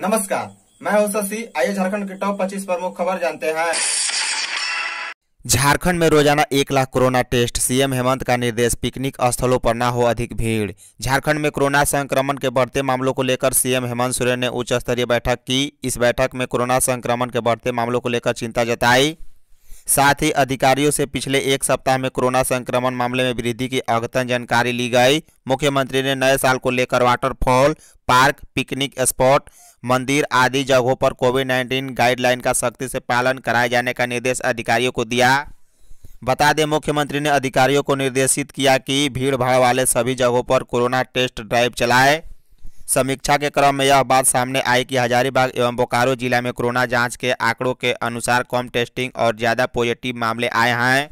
नमस्कार मैं हूं शशि आइए झारखंड के टॉप 25 प्रमुख खबर जानते हैं झारखंड में रोजाना एक lakh corona test CM Hemant का निर्देश पिकनिक स्थलों पर ना हो अधिक भीड़ झारखंड में कोरोना संक्रमण के बढ़ते मामलों को लेकर सीएम हेमंत सोरेन ने उच्च स्तरीय बैठक की इस बैठक में कोरोना संक्रमण के बढ़ते मामलों को लेकर चिंता जताई साथ ही अधिकारियों से पिछले एक सप्ताह में कोरोना संक्रमण मामले में वृद्धि की अगतन जानकारी ली गई मुख्यमंत्री ने नए साल को लेकर वाटरफॉल पार्क पिकनिक स्पॉट मंदिर आदि जगहों पर कोविड 19 गाइडलाइन का सख्ती से पालन कराए जाने का निर्देश अधिकारियों को दिया बता दें मुख्यमंत्री ने अधिकारियों को निर्देशित किया कि भीड़ भाड़ वाले सभी जगहों पर कोरोना टेस्ट ड्राइव चलाए समीक्षा के क्रम में यह बात सामने आई कि हजारीबाग एवं बोकारो जिला में कोरोना जांच के आंकड़ों के अनुसार कम टेस्टिंग और ज़्यादा पॉजिटिव मामले आए हैं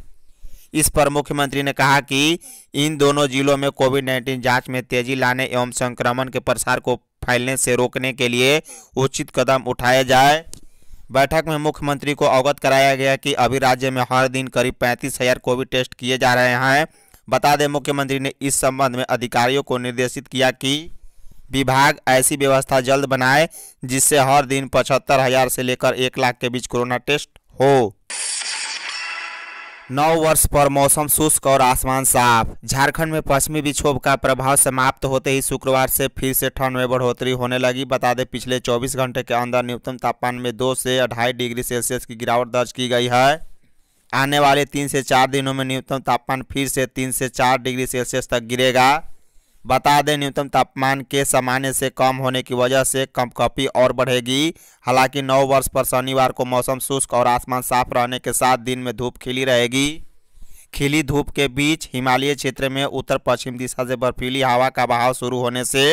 इस पर मुख्यमंत्री ने कहा कि इन दोनों जिलों में कोविड नाइन्टीन जाँच में तेजी लाने एवं संक्रमण के प्रसार को फैलने से रोकने के लिए उचित कदम उठाए जाए बैठक में मुख्यमंत्री को अवगत कराया गया कि अभी राज्य में हर दिन करीब पैंतीस हज़ार कोविड टेस्ट किए जा रहे हैं बता दें मुख्यमंत्री ने इस संबंध में अधिकारियों को निर्देशित किया कि विभाग ऐसी व्यवस्था जल्द बनाए जिससे हर दिन पचहत्तर हजार से लेकर एक लाख के बीच कोरोना टेस्ट हो नौ वर्ष पर मौसम शुष्क और आसमान साफ झारखंड में पश्चिमी विक्षोभ का प्रभाव समाप्त होते ही शुक्रवार से फिर से ठंड में बढ़ोतरी होने लगी बता दें पिछले 24 घंटे के अंदर न्यूनतम तापमान में दो से अढ़ाई डिग्री सेल्सियस की गिरावट दर्ज की गई है आने वाले तीन से चार दिनों में न्यूनतम तापमान फिर से तीन से चार डिग्री सेल्सियस तक गिरेगा बता दें न्यूनतम तापमान के सामान्य से कम होने की वजह से कपकपी और बढ़ेगी हालांकि नौ वर्ष पर शनिवार को मौसम शुष्क और आसमान साफ रहने के साथ दिन में धूप खिली रहेगी खिली धूप के बीच हिमालय क्षेत्र में उत्तर पश्चिम दिशा से बर्फीली हवा का बहाव शुरू होने से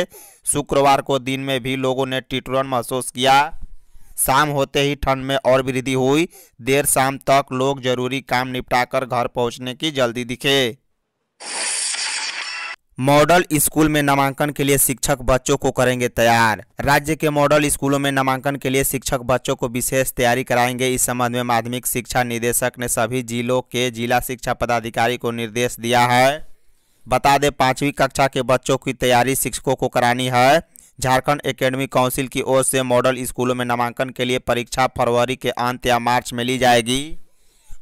शुक्रवार को दिन में भी लोगों ने टिटुरन महसूस किया शाम होते ही ठंड में और वृद्धि हुई देर शाम तक लोग जरूरी काम निपटाकर घर पहुंचने की जल्दी दिखे मॉडल स्कूल में नामांकन के लिए शिक्षक बच्चों को करेंगे तैयार राज्य के मॉडल स्कूलों में नामांकन के लिए शिक्षक बच्चों को विशेष तैयारी कराएंगे इस संबंध में माध्यमिक शिक्षा निदेशक ने सभी जिलों के जिला शिक्षा पदाधिकारी को निर्देश दिया है बता दें पाँचवीं कक्षा के बच्चों की तैयारी शिक्षकों को करानी है झारखंड एकेडमी काउंसिल की ओर से मॉडल स्कूलों में नामांकन के लिए परीक्षा फरवरी के अंत या मार्च में ली जाएगी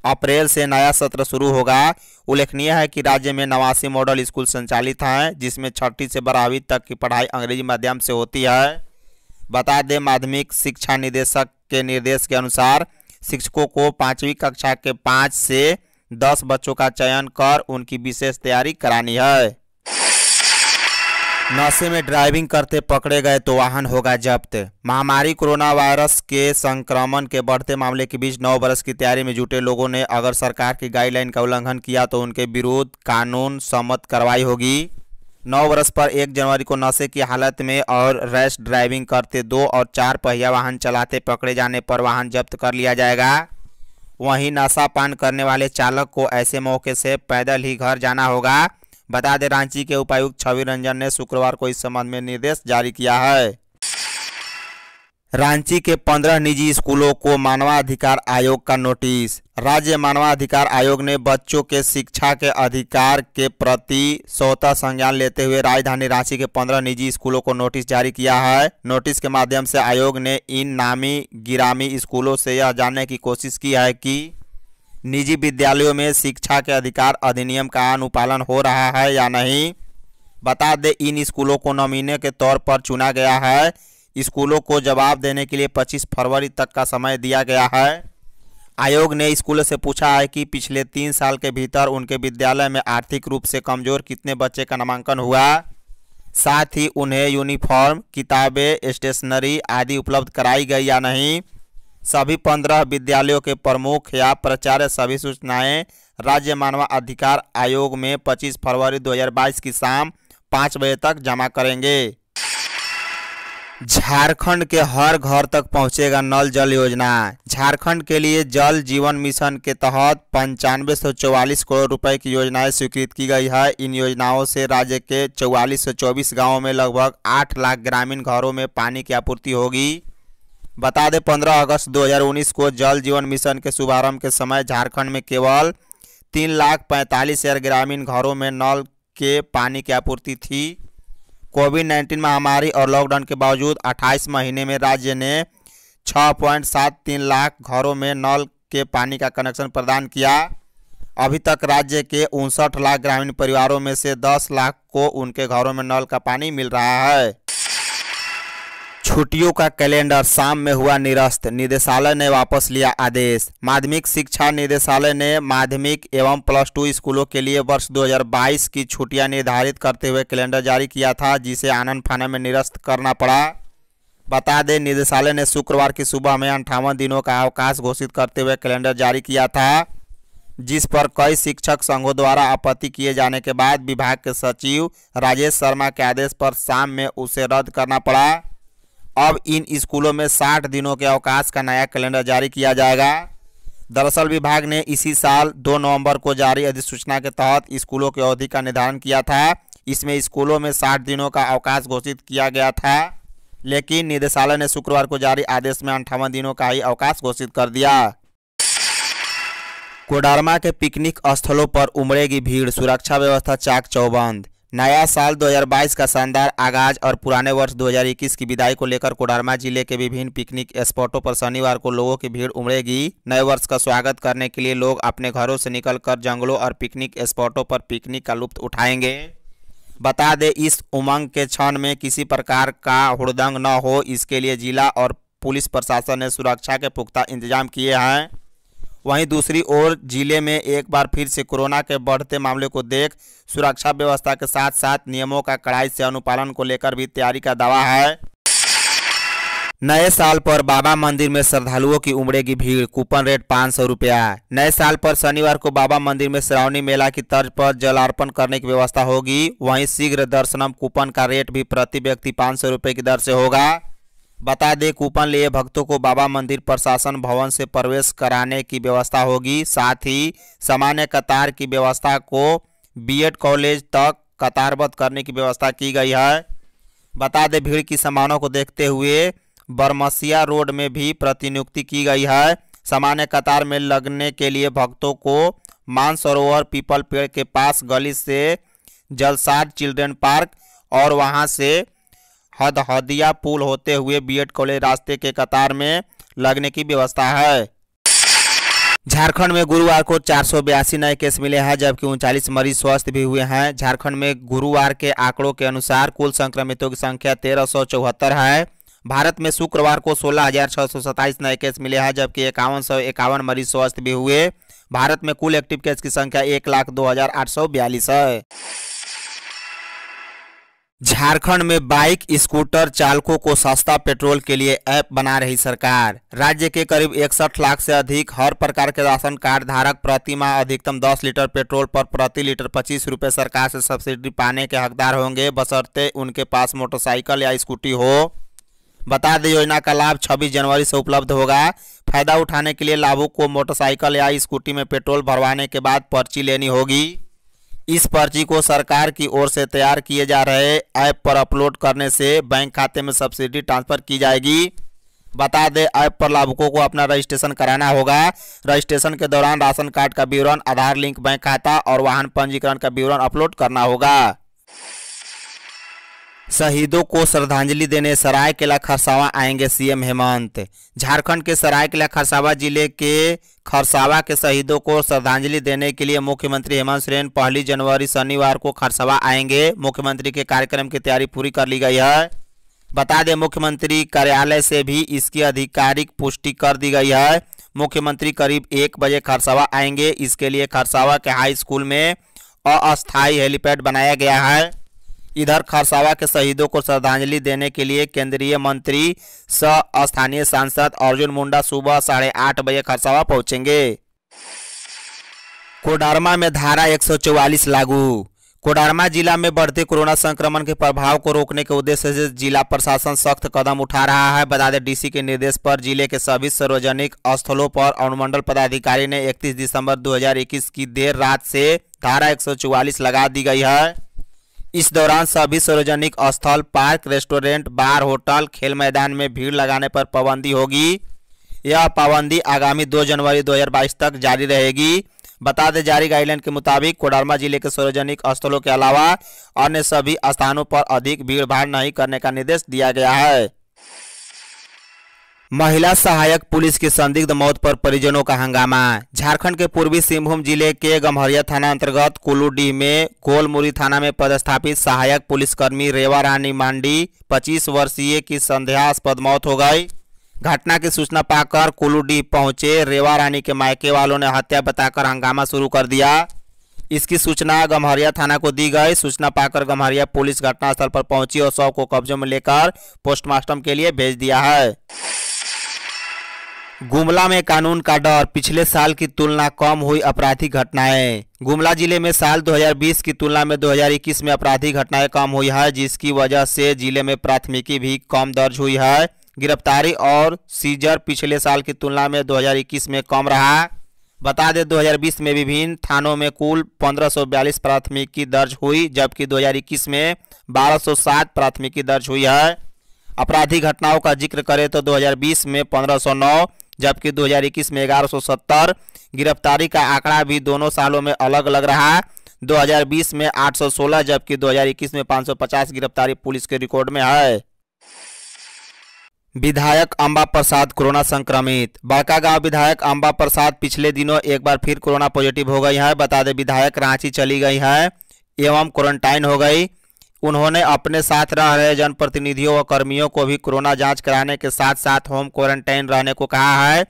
अप्रैल से नया सत्र शुरू होगा उल्लेखनीय है कि राज्य में नवासी मॉडल स्कूल संचालित हैं जिसमें छठी से बारहवीं तक की पढ़ाई अंग्रेजी माध्यम से होती है बता दें माध्यमिक शिक्षा निदेशक के निर्देश के अनुसार शिक्षकों को पाँचवीं कक्षा के पाँच से दस बच्चों का चयन कर उनकी विशेष तैयारी करानी है नशे में ड्राइविंग करते पकड़े गए तो वाहन होगा जब्त महामारी कोरोना वायरस के संक्रमण के बढ़ते मामले के बीच नौ बरस की तैयारी में जुटे लोगों ने अगर सरकार की गाइडलाइन का उल्लंघन किया तो उनके विरुद्ध कानून सम्मत कार्रवाई होगी नौ बरस पर एक जनवरी को नशे की हालत में और रैश ड्राइविंग करते दो और चार पहिया वाहन चलाते पकड़े जाने पर वाहन जब्त कर लिया जाएगा वहीं नशा पान करने वाले चालक को ऐसे मौके से पैदल ही घर जाना होगा बता दें रांची के उपायुक्त छवि रंजन ने शुक्रवार को इस संबंध में निर्देश जारी किया है रांची के पंद्रह निजी स्कूलों को मानवाधिकार आयोग का नोटिस राज्य मानवाधिकार आयोग ने बच्चों के शिक्षा के अधिकार के प्रति स्वतः संज्ञान लेते हुए राजधानी रांची के पंद्रह निजी स्कूलों को नोटिस जारी किया है नोटिस के माध्यम से आयोग ने इन नामी गिरामी स्कूलों से यह जानने की कोशिश की है कि निजी विद्यालयों में शिक्षा के अधिकार अधिनियम का अनुपालन हो रहा है या नहीं बता दें इन स्कूलों को नमीने के तौर पर चुना गया है स्कूलों को जवाब देने के लिए 25 फरवरी तक का समय दिया गया है आयोग ने स्कूलों से पूछा है कि पिछले तीन साल के भीतर उनके विद्यालय में आर्थिक रूप से कमजोर कितने बच्चे का नामांकन हुआ साथ ही उन्हें यूनिफॉर्म किताबें स्टेशनरी आदि उपलब्ध कराई गई या नहीं सभी पंद्रह विद्यालयों के प्रमुख या प्राचार्य सभी सूचनाएं राज्य मानवाधिकार आयोग में 25 फरवरी 2022 की शाम पाँच बजे तक जमा करेंगे झारखंड के हर घर तक पहुंचेगा नल जल योजना झारखंड के लिए जल जीवन मिशन के तहत पंचानवे सौ चौवालीस करोड़ रुपए की योजनाएं स्वीकृत की गई है इन योजनाओं से राज्य के चौवालीस सौ चौबीस गाँवों में लगभग आठ लाख ग्रामीण घरों में पानी की आपूर्ति होगी बता दें 15 अगस्त 2019 को जल जीवन मिशन के शुभारंभ के समय झारखंड में केवल तीन लाख पैंतालीस हजार ग्रामीण घरों में नल के पानी की आपूर्ति थी कोविड नाइन्टीन महामारी और लॉकडाउन के बावजूद 28 महीने में राज्य ने 6.73 लाख घरों में नल के पानी का कनेक्शन प्रदान किया अभी तक राज्य के उनसठ लाख ग्रामीण परिवारों में से 10 लाख को उनके घरों में नल का पानी मिल रहा है छुट्टियों का कैलेंडर शाम में हुआ निरस्त निदेशालय ने वापस लिया आदेश माध्यमिक शिक्षा निदेशालय ने माध्यमिक एवं प्लस टू स्कूलों के लिए वर्ष 2022 की छुट्टियां निर्धारित करते हुए कैलेंडर जारी किया था जिसे आनंद फाना में निरस्त करना पड़ा बता दें निदेशालय ने शुक्रवार की सुबह में अंठावन दिनों का अवकाश घोषित करते हुए कैलेंडर जारी किया था जिस पर कई शिक्षक संघों द्वारा आपत्ति किए जाने के बाद विभाग के सचिव राजेश शर्मा के आदेश पर शाम में उसे रद्द करना पड़ा अब इन स्कूलों में साठ दिनों के अवकाश का नया कैलेंडर जारी किया जाएगा दरअसल विभाग ने इसी साल 2 नवंबर को जारी अधिसूचना के तहत स्कूलों की अवधि का निर्धारण किया था इसमें स्कूलों में साठ दिनों का अवकाश घोषित किया गया था लेकिन निदेशालय ने शुक्रवार को जारी आदेश में अंठावन दिनों का ही अवकाश घोषित कर दिया कोडरमा के पिकनिक स्थलों पर उमड़ेगी भीड़ सुरक्षा व्यवस्था चाक चौबंद नया साल 2022 का शानदार आगाज और पुराने वर्ष 2021 की विदाई को लेकर कोडरमा जिले के विभिन्न पिकनिक स्पॉटों पर शनिवार को लोगों की भीड़ उमड़ेगी नए वर्ष का स्वागत करने के लिए लोग अपने घरों से निकलकर जंगलों और पिकनिक स्पॉटों पर पिकनिक का लुप्त उठाएंगे बता दें इस उमंग के क्षण में किसी प्रकार का हुड़दंग न हो इसके लिए जिला और पुलिस प्रशासन ने सुरक्षा के पुख्ता इंतजाम किए हैं वहीं दूसरी ओर जिले में एक बार फिर से कोरोना के बढ़ते मामले को देख सुरक्षा व्यवस्था के साथ साथ नियमों का कड़ाई से अनुपालन को लेकर भी तैयारी का दावा है नए साल पर बाबा मंदिर में श्रद्धालुओं की उमड़ेगी भीड़ कूपन रेट पाँच सौ रुपया नए साल पर शनिवार को बाबा मंदिर में श्रावणी मेला की तर्ज पर जलार्पण करने की व्यवस्था होगी वहीं शीघ्र दर्शनम कूपन का रेट भी प्रति व्यक्ति पाँच सौ रुपये की दर से होगा बता दें कूपन लिए भक्तों को बाबा मंदिर प्रशासन भवन से प्रवेश कराने की व्यवस्था होगी साथ ही सामान्य कतार की व्यवस्था को बीएड कॉलेज तक कतारबद्ध करने की व्यवस्था की गई है बता दें भीड़ की सामानों को देखते हुए बरमसिया रोड में भी प्रतिनियुक्ति की गई है सामान्य कतार में लगने के लिए भक्तों को मानसरोवर पीपल पेड़ के पास गली से जलसाद चिल्ड्रेन पार्क और वहां से हदहदिया पुल होते हुए बीएड कॉलेज रास्ते के कतार में लगने की व्यवस्था है झारखंड में गुरुवार को चार नए केस मिले हैं जबकि उनचालीस मरीज स्वस्थ भी हुए हैं झारखंड में गुरुवार के आंकड़ों के अनुसार कुल संक्रमितों की संख्या तेरह है भारत में शुक्रवार को सोलह नए केस मिले हैं जबकि इक्यावन मरीज स्वस्थ भी हुए भारत में कुल एक्टिव केस की संख्या एक लाख दो हजार आठ सौ बयालीस है झारखंड में बाइक स्कूटर चालकों को सस्ता पेट्रोल के लिए ऐप बना रही सरकार राज्य के करीब इकसठ लाख से अधिक हर प्रकार के राशन कार्ड धारक प्रति माह अधिकतम 10 लीटर पेट्रोल पर प्रति लीटर पच्चीस रुपए सरकार से सब्सिडी पाने के हकदार होंगे बशर्ते उनके पास मोटरसाइकिल या स्कूटी हो बता दें योजना का लाभ छब्बीस जनवरी से उपलब्ध होगा फायदा उठाने के लिए लाभुक को मोटरसाइकिल या स्कूटी में पेट्रोल भरवाने के बाद पर्ची लेनी होगी इस पर्ची को सरकार की ओर से तैयार किए जा रहे ऐप पर अपलोड करने से बैंक खाते में सब्सिडी ट्रांसफर की जाएगी बता दें ऐप पर लाभुकों को अपना रजिस्ट्रेशन कराना होगा रजिस्ट्रेशन के दौरान राशन कार्ड का विवरण आधार लिंक बैंक खाता और वाहन पंजीकरण का विवरण अपलोड करना होगा शहीदों को श्रद्धांजलि देने सरायकेला खरसावा आएंगे सीएम हेमंत झारखंड के सरायकेला खरसावा जिले के खरसावा के शहीदों को श्रद्धांजलि देने के लिए मुख्यमंत्री हेमंत सोरेन पहली जनवरी शनिवार को खरसावा आएंगे मुख्यमंत्री के कार्यक्रम की तैयारी पूरी कर ली गई है बता दें मुख्यमंत्री कार्यालय से भी इसकी आधिकारिक पुष्टि कर दी गई है मुख्यमंत्री करीब एक बजे खरसावा आएंगे इसके लिए खरसावा के हाई स्कूल में अस्थायी हेलीपैड बनाया गया है इधर खरसावा के शहीदों को श्रद्धांजलि देने के लिए केंद्रीय मंत्री सह स्थानीय सांसद अर्जुन मुंडा सुबह साढ़े आठ बजे खरसावा पहुंचेंगे कोडरमा में धारा 144 लागू कोडरमा जिला में बढ़ते कोरोना संक्रमण के प्रभाव को रोकने के उद्देश्य से जिला प्रशासन सख्त कदम उठा रहा है बता दें डीसी के निर्देश पर जिले के सभी सार्वजनिक स्थलों पर अनुमंडल पदाधिकारी ने 31 दिसंबर 2021 की देर रात से धारा 144 लगा दी गई है इस दौरान सभी सार्वजनिक स्थल पार्क रेस्टोरेंट बार होटल खेल मैदान में भीड़ लगाने पर पाबंदी होगी यह पाबंदी आगामी 2 जनवरी 2022 तक जारी रहेगी बता दें जारी गाइडलाइन के मुताबिक कोडरमा जिले के सार्वजनिक स्थलों के अलावा अन्य सभी स्थानों पर अधिक भीड़ भाड़ नहीं करने का निर्देश दिया गया है महिला सहायक पुलिस की संदिग्ध मौत पर परिजनों का हंगामा झारखंड के पूर्वी सिंहभूम जिले के गम्हरिया थाना अंतर्गत कुलूडीह में कोलमुरी थाना में पदस्थापित सहायक पुलिसकर्मी रेवा रानी मांडी 25 वर्षीय की संध्यास्पद मौत हो गई घटना की सूचना पाकर कुलूडीह पहुंचे रेवा रानी के मायके वालों ने हत्या बताकर हंगामा शुरू कर दिया इसकी सूचना गम्हरिया थाना को दी गई सूचना पाकर गम्हरिया पुलिस घटनास्थल पर पहुंची और शव को कब्जे में लेकर पोस्टमार्टम के लिए भेज दिया है गुमला में कानून का डर पिछले साल की तुलना कम हुई आपराधिक घटनाएं गुमला जिले में साल 2020 की तुलना में 2021 में आपराधिक घटनाएं कम हुई है जिसकी वजह से जिले में प्राथमिकी भी कम दर्ज हुई है गिरफ्तारी और सीजर पिछले साल की तुलना में 2021 में कम रहा बता दें 2020 में विभिन्न थानों में कुल 1542 प्राथमिकी दर्ज हुई जबकि 2021 में 1207 प्राथमिकी दर्ज हुई है अपराधी घटनाओं का जिक्र करें तो 2020 में जबकि 2021 में ग्यारह गिरफ्तारी का आंकड़ा भी दोनों सालों में अलग अलग रहा 2020 में 816 जबकि 2021 में 550 गिरफ्तारी पुलिस के रिकॉर्ड में है विधायक अंबा प्रसाद कोरोना संक्रमित बड़का गांव विधायक अंबा प्रसाद पिछले दिनों एक बार फिर कोरोना पॉजिटिव हो गई है बता दें विधायक रांची चली गई है एवं क्वारंटाइन हो गई उन्होंने अपने साथ रह रहे जनप्रतिनिधियों व कर्मियों को भी कोरोना जांच कराने के साथ साथ होम क्वारंटाइन रहने को कहा है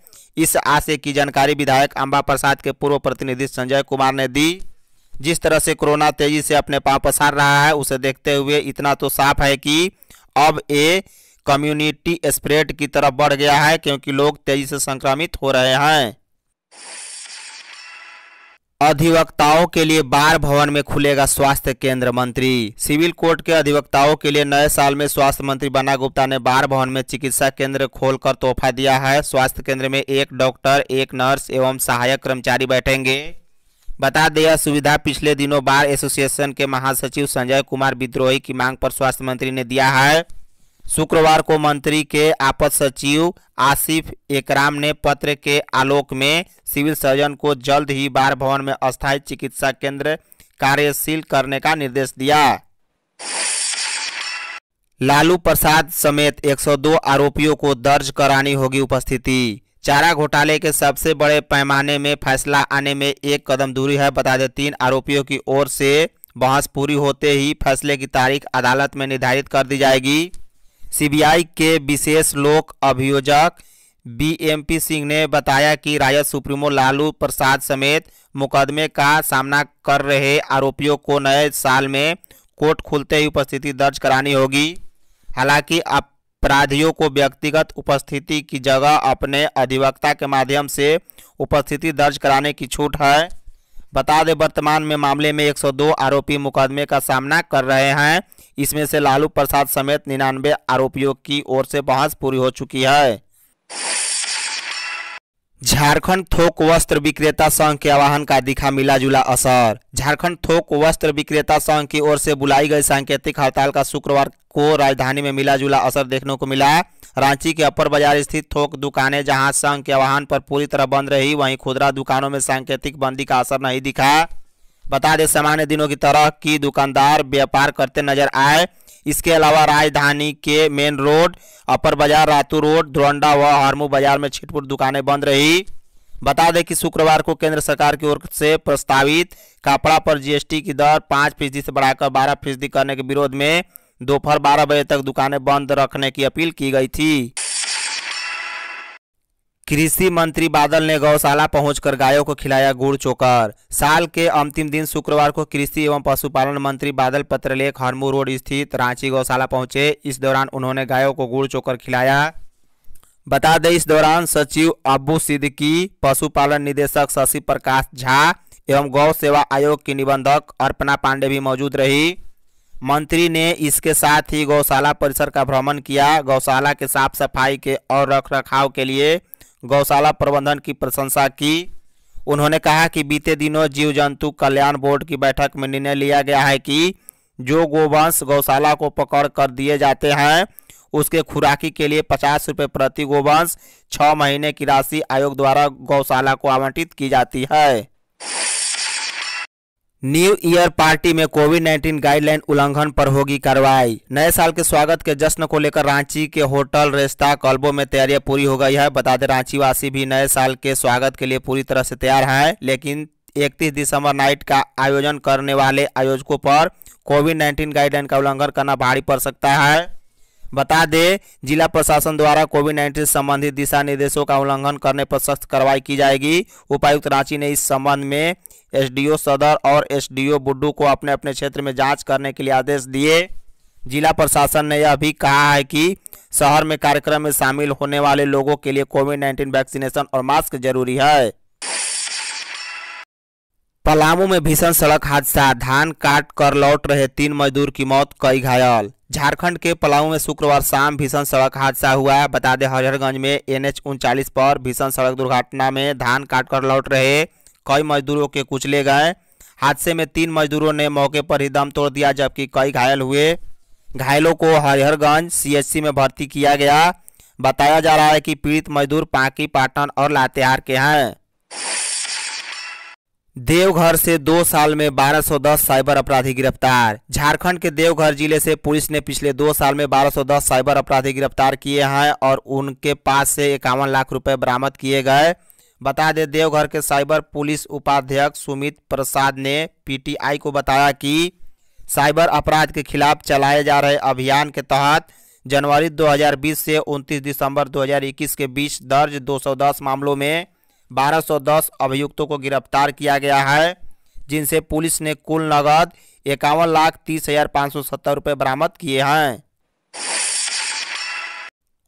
इस आशय की जानकारी विधायक अम्बा प्रसाद के पूर्व प्रतिनिधि संजय कुमार ने दी जिस तरह से कोरोना तेजी से अपने पाँव पसार रहा है उसे देखते हुए इतना तो साफ है कि अब ये कम्युनिटी स्प्रेड की तरफ बढ़ गया है क्योंकि लोग तेजी से संक्रमित हो रहे हैं अधिवक्ताओं के लिए बार भवन में खुलेगा स्वास्थ्य केंद्र मंत्री सिविल कोर्ट के अधिवक्ताओं के लिए नए साल में स्वास्थ्य मंत्री बना गुप्ता ने बार भवन में चिकित्सा केंद्र खोलकर तोहफा दिया है स्वास्थ्य केंद्र में एक डॉक्टर एक नर्स एवं सहायक कर्मचारी बैठेंगे बता दें यह सुविधा पिछले दिनों बार एसोसिएशन के महासचिव संजय कुमार विद्रोही की मांग पर स्वास्थ्य मंत्री ने दिया है शुक्रवार को मंत्री के आपद सचिव आसिफ एकराम ने पत्र के आलोक में सिविल सर्जन को जल्द ही बार भवन में अस्थायी चिकित्सा केंद्र कार्यशील करने का निर्देश दिया लालू प्रसाद समेत 102 आरोपियों को दर्ज करानी होगी उपस्थिति चारा घोटाले के सबसे बड़े पैमाने में फैसला आने में एक कदम दूरी है बता दें तीन आरोपियों की ओर से बहस पूरी होते ही फैसले की तारीख अदालत में निर्धारित कर दी जाएगी सीबीआई के विशेष लोक अभियोजक बीएमपी सिंह ने बताया कि राजद सुप्रीमो लालू प्रसाद समेत मुकदमे का सामना कर रहे आरोपियों को नए साल में कोर्ट खुलते ही उपस्थिति दर्ज करानी होगी हालांकि अपराधियों को व्यक्तिगत उपस्थिति की जगह अपने अधिवक्ता के माध्यम से उपस्थिति दर्ज कराने की छूट है बता दें वर्तमान में मामले में 102 आरोपी मुकदमे का सामना कर रहे हैं इसमें से लालू प्रसाद समेत निन्यानवे आरोपियों की ओर से बहस पूरी हो चुकी है झारखंड थोक वस्त्र विक्रेता संघ के आह्वान का दिखा मिला जुला असर झारखंड थोक वस्त्र विक्रेता संघ की ओर से बुलाई गई सांकेतिक हड़ताल का शुक्रवार को राजधानी में मिला जुला असर देखने को मिला रांची के अपर बाजार स्थित थोक दुकानें जहां संघ के आह्वान पर पूरी तरह बंद रही वहीं खुदरा दुकानों में सांकेतिक बंदी का असर नहीं दिखा बता दें सामान्य दिनों की तरह की दुकानदार व्यापार करते नजर आए इसके अलावा राजधानी के मेन रोड अपर बाजार रातू रोड ध्रोंडा व हारमू बाजार में छिटपुट दुकानें बंद रही बता दें कि शुक्रवार को केंद्र सरकार की ओर से प्रस्तावित कपड़ा पर जीएसटी की दर पाँच फीसदी से बढ़ाकर बारह फीसदी करने के विरोध में दोपहर बारह बजे तक दुकानें बंद रखने की अपील की गई थी कृषि मंत्री बादल ने गौशाला पहुंचकर गायों को खिलाया गुड़ चोकर साल के अंतिम दिन शुक्रवार को कृषि एवं पशुपालन मंत्री बादल पत्रलेख हरमू रोड स्थित रांची गौशाला पहुंचे इस दौरान उन्होंने गायों को गुड़ चोकर खिलाया बता दें इस दौरान सचिव अबू सिद्दकी पशुपालन निदेशक शशि प्रकाश झा एवं गौ सेवा आयोग की निबंधक अर्पणा पांडे भी मौजूद रही मंत्री ने इसके साथ ही गौशाला परिसर का भ्रमण किया गौशाला के साफ सफाई के और रख रखाव के लिए गौशाला प्रबंधन की प्रशंसा की उन्होंने कहा कि बीते दिनों जीव जंतु कल्याण बोर्ड की बैठक में निर्णय लिया गया है कि जो गोवंश गौशाला को पकड़ कर दिए जाते हैं उसके खुराकी के लिए पचास रुपये प्रति गोवंश छः महीने की राशि आयोग द्वारा गौशाला को आवंटित की जाती है न्यू ईयर पार्टी में कोविड 19 गाइडलाइन उल्लंघन पर होगी कार्रवाई नए साल के स्वागत के जश्न को लेकर रांची के होटल रेस्ता कल्बो में तैयारियां पूरी हो गई है बता दें रांचीवासी भी नए साल के स्वागत के लिए पूरी तरह से तैयार हैं लेकिन 31 दिसंबर नाइट का आयोजन करने वाले आयोजकों पर कोविड नाइन्टीन गाइडलाइन का उल्लंघन करना भारी पड़ सकता है बता दे जिला प्रशासन द्वारा कोविड नाइन्टीन संबंधित दिशा निर्देशों का उल्लंघन करने पर सख्त कार्रवाई की जाएगी उपायुक्त रांची ने इस संबंध में एसडीओ सदर और एसडीओ बुड्डू को अपने अपने क्षेत्र में जांच करने के लिए आदेश दिए जिला प्रशासन ने यह भी कहा है कि शहर में कार्यक्रम में शामिल होने वाले लोगों के लिए कोविड नाइन्टीन वैक्सीनेशन और मास्क जरूरी है पलामू में भीषण सड़क हादसा धान काट कर लौट रहे तीन मजदूर की मौत कई घायल झारखंड के पलामू में शुक्रवार शाम भीषण सड़क हादसा हुआ बता दें हजरगंज में एन एच पर भीषण सड़क दुर्घटना में धान काट कर लौट रहे कई मजदूरों के कुचले गए हादसे में तीन मजदूरों ने मौके पर ही दम तोड़ दिया जबकि कई घायल हुए घायलों को हरिहरगंज सीएचसी में भर्ती किया गया बताया जा रहा है कि पीड़ित मजदूर पाकी पाटन और लातेहार के हैं देवघर से दो साल में 1210 साइबर अपराधी गिरफ्तार झारखंड के देवघर जिले से पुलिस ने पिछले दो साल में 1210 साइबर अपराधी गिरफ्तार किए हैं और उनके पास से इक्यावन लाख रुपए बरामद किए गए बता दें देवघर के साइबर पुलिस उपाध्यक्ष सुमित प्रसाद ने पीटीआई को बताया कि साइबर अपराध के खिलाफ चलाए जा रहे अभियान के तहत जनवरी 2020 से 29 दिसंबर 2021 के बीच दर्ज 210 मामलों में 1210 अभियुक्तों को गिरफ्तार किया गया है जिनसे पुलिस ने कुल नगद इक्यावन लाख तीस हज़ार पाँच सौ सत्तर रुपये बरामद किए हैं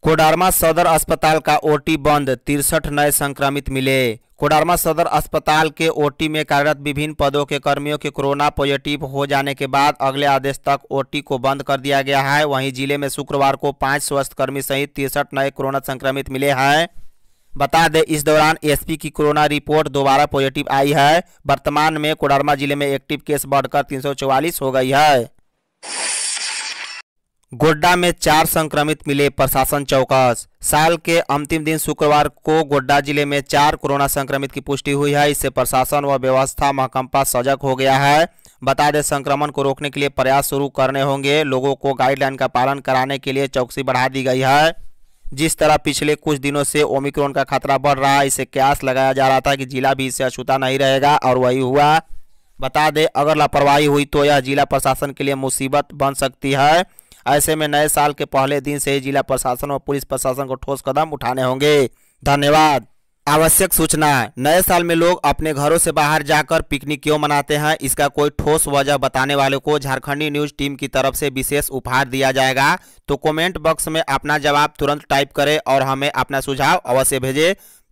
कोडारमा सदर अस्पताल का ओटी बंद तिरसठ नए संक्रमित मिले कोडारमा सदर अस्पताल के ओटी में कार्यरत विभिन्न पदों के कर्मियों के कोरोना पॉजिटिव हो जाने के बाद अगले आदेश तक ओटी को बंद कर दिया गया है वहीं जिले में शुक्रवार को पांच कर्मी सहित तिरसठ नए कोरोना संक्रमित मिले हैं बता दें इस दौरान एसपी की कोरोना रिपोर्ट दोबारा पॉजिटिव आई है वर्तमान में कोडरमा जिले में एक्टिव केस बढ़कर तीन हो गई है गोड्डा में चार संक्रमित मिले प्रशासन चौकस साल के अंतिम दिन शुक्रवार को गोड्डा जिले में चार कोरोना संक्रमित की पुष्टि हुई है इससे प्रशासन व व्यवस्था महकम्पा सजग हो गया है बता दें संक्रमण को रोकने के लिए प्रयास शुरू करने होंगे लोगों को गाइडलाइन का पालन कराने के लिए चौकसी बढ़ा दी गई है जिस तरह पिछले कुछ दिनों से ओमिक्रॉन का खतरा बढ़ रहा है इसे क्यास लगाया जा रहा था कि जिला भी इससे अछूता नहीं रहेगा और वही हुआ बता दें अगर लापरवाही हुई तो यह जिला प्रशासन के लिए मुसीबत बन सकती है ऐसे में नए साल के पहले दिन से ही जिला प्रशासन और पुलिस प्रशासन को ठोस कदम उठाने होंगे धन्यवाद आवश्यक सूचना नए साल में लोग अपने घरों से बाहर जाकर पिकनिक क्यों मनाते हैं इसका कोई ठोस वजह बताने वाले को झारखंडी न्यूज टीम की तरफ से विशेष उपहार दिया जाएगा तो कमेंट बॉक्स में अपना जवाब तुरंत टाइप करें और हमें अपना सुझाव अवश्य भेजें